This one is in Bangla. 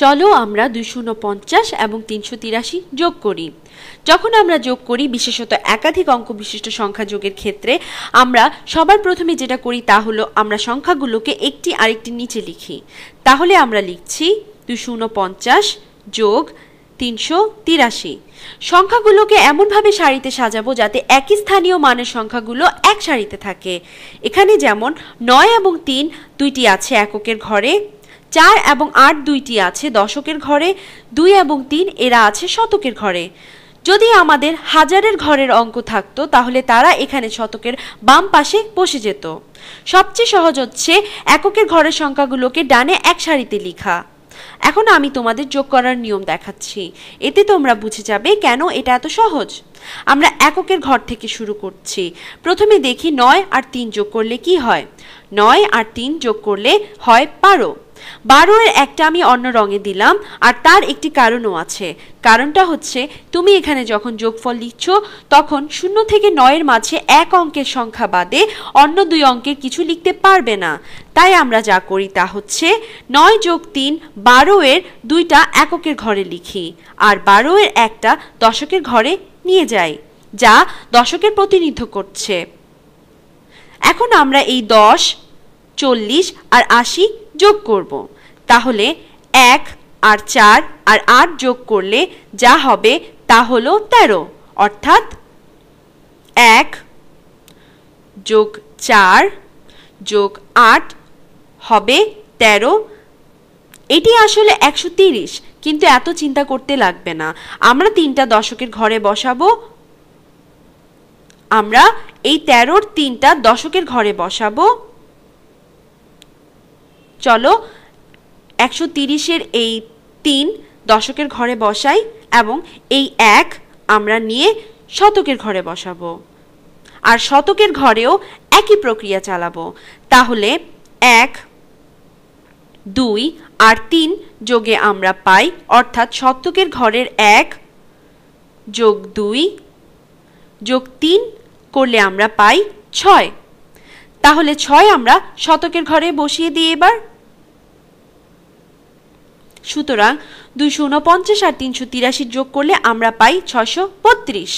চলো আমরা দুই শূন্য পঞ্চাশ এবং তিনশো তিরাশি যোগ করি যখন আমরা যোগ করি বিশেষত একাধিক অঙ্ক বিশিষ্ট সংখ্যা যোগের ক্ষেত্রে আমরা সবার প্রথমে যেটা করি তা হলো আমরা সংখ্যাগুলোকে একটি আরেকটি নিচে লিখি তাহলে আমরা লিখছি দুই শূন্য পঞ্চাশ যোগ তিনশো তিরাশি সংখ্যাগুলোকে এমনভাবে সারিতে সাজাবো যাতে একই স্থানীয় মানের সংখ্যাগুলো এক সারিতে থাকে এখানে যেমন নয় এবং তিন দুইটি আছে এককের ঘরে চার এবং আট দুইটি আছে দশকের ঘরে দুই এবং তিন এরা আছে শতকের ঘরে যদি আমাদের হাজারের ঘরের অঙ্ক থাকতো তাহলে তারা এখানে শতকের বাম পাশে বসে যেত সবচেয়ে সহজ হচ্ছে এককের ঘরের সংখ্যাগুলোকে ডানে এক সারিতে লিখা এখন আমি তোমাদের যোগ করার নিয়ম দেখাচ্ছি এতে তোমরা বুঝে যাবে কেন এটা এত সহজ আমরা এককের ঘর থেকে শুরু করছি প্রথমে দেখি নয় আর তিন যোগ করলে কি হয় নয় আর তিন যোগ করলে হয় বারো বারো এর একটা আমি অন্য রঙে দিলাম আর তার একটি কারণও আছে কারণটা হচ্ছে তুমি এখানে যখন যোগফল লিখছ তখন শূন্য থেকে নয়ের মাঝে এক অঙ্কের সংখ্যা বাদে অন্য দুই অঙ্কের কিছু লিখতে পারবে না তাই আমরা যা করি তা হচ্ছে নয় যোগ তিন বারো এর দুইটা এককের ঘরে লিখি আর বারো এর একটা দশকের ঘরে নিয়ে যাই যা দশকের প্রতিনিধিত্ব করছে এখন আমরা এই দশ চল্লিশ আর আশি যোগ করব তাহলে এক আর চার আর আট যোগ করলে যা হবে তা হলো তেরো অর্থাৎ এক যোগ চার যোগ আট হবে তেরো এটি আসলে একশো তিরিশ কিন্তু এত চিন্তা করতে লাগবে না আমরা তিনটা দশকের ঘরে বসাবো আমরা এই তেরোর তিনটা দশকের ঘরে বসাবো চলো একশো তিরিশের এই তিন দশকের ঘরে বসাই এবং এই এক আমরা নিয়ে শতকের ঘরে বসাবো আর শতকের ঘরেও একই প্রক্রিয়া চালাবো তাহলে এক দুই আর তিন যোগে আমরা পাই অর্থাৎ শতকের ঘরের এক যোগ দুই যোগ তিন করলে আমরা পাই ছয় তাহলে ছয় আমরা শতকের ঘরে বসিয়ে দিই এবার সুতরাং দুইশো উনপঞ্চাশ আর তিনশো তিরাশি যোগ করলে আমরা পাই ছশো বত্রিশ